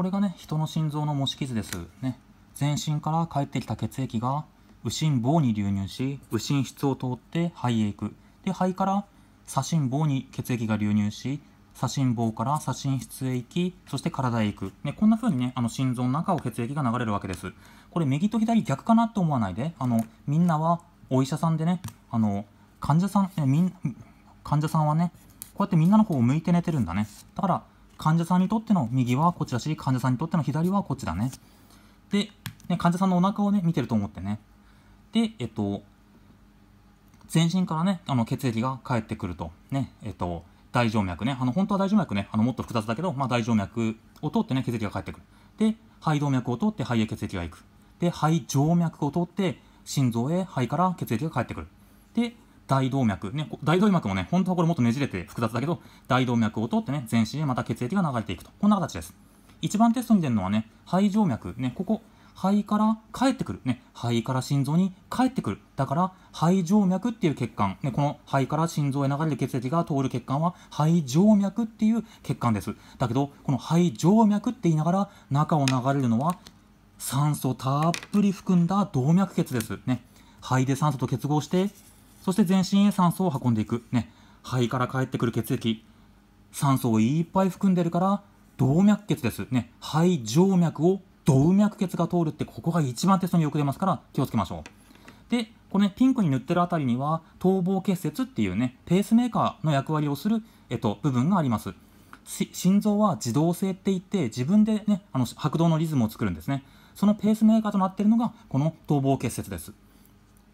これがね、人の心臓の模式図です。ね。全身から帰ってきた血液が、右心房に流入し、右心室を通って肺へ行く。で、肺から左心房に血液が流入し、左心房から左心室へ行き、そして体へ行く。ね、こんな風にね、あの心臓の中を血液が流れるわけです。これ右と左逆かなと思わないで、あの、みんなはお医者さんでね、あの、患者さん、えみん、患者さんはね、こうやってみんなの方を向いて寝てるんだね。だから、患者さんにとっての右はこちらし、患者さんにとっての左はこちらね。で、ね、患者さんのお腹をね、見てると思ってね。で、えっと、全身からね、あの血液が返ってくると。ね、えっと、大静脈ね、あの本当は大静脈ね、あのもっと複雑だけど、まあ、大静脈を通ってね、血液が返ってくる。で、肺動脈を通って肺へ血液が行く。で、肺静脈を通って心臓へ肺から血液が返ってくる。で、大動脈、ね、大動脈もね、本当はこれもっとねじれて複雑だけど、大動脈を通ってね、全身へまた血液が流れていくと。こんな形です。一番テストに出るのはね、肺静脈、ね、ここ、肺から帰ってくる、ね、肺から心臓に帰ってくる。だから、肺静脈っていう血管、ね、この肺から心臓へ流れる血液が通る血管は、肺静脈っていう血管です。だけど、この肺静脈って言いながら、中を流れるのは、酸素たっぷり含んだ動脈血です。ね、肺で酸素と結合して、そして全身へ酸素を運んでいく、ね、肺から帰ってくる血液酸素をいっぱい含んでるから動脈血です、ね、肺静脈を動脈血が通るってここが一番テストによく出ますから気をつけましょうでこの、ね、ピンクに塗ってるあたりには逃亡結節っていうねペースメーカーの役割をする、えっと、部分があります心臓は自動性って言って自分で、ね、あの拍動のリズムを作るんですねそのペースメーカーとなっているのがこの逃亡結節です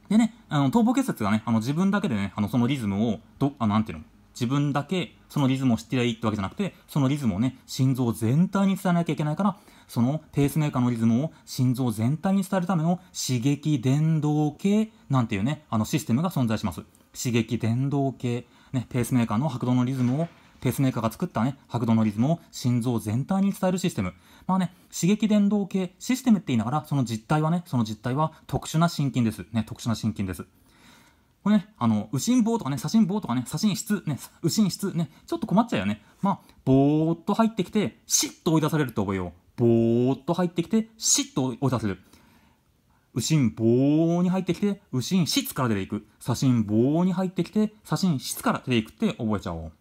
でねあの、逃亡結節がね、あの、自分だけでね、あの、そのリズムを、ど、あなんていうの自分だけそのリズムを知ってりゃいいってわけじゃなくて、そのリズムをね、心臓全体に伝えなきゃいけないから、そのペースメーカーのリズムを心臓全体に伝えるための刺激伝導系なんていうね、あのシステムが存在します。刺激伝導系、ね、ペースメーカーの拍動のリズムをペースメーカーが作ったね、拍動のリズムを心臓全体に伝えるシステム。まあね、刺激伝導系システムって言いながら、その実態はね、その実態は特殊な心筋です。ね、特殊な心筋です。これね、あの、右心棒とかね、左心棒とかね、左心室、ね、右心室、ね、ちょっと困っちゃうよね。まあ、ぼーっと入ってきて、シッと追い出されるって覚えよう。ぼーっと入ってきて、シッと追い出せる。右心棒に入ってきて、右心室から出ていく。左心棒に入ってきて、左心室から出ていくって覚えちゃおう。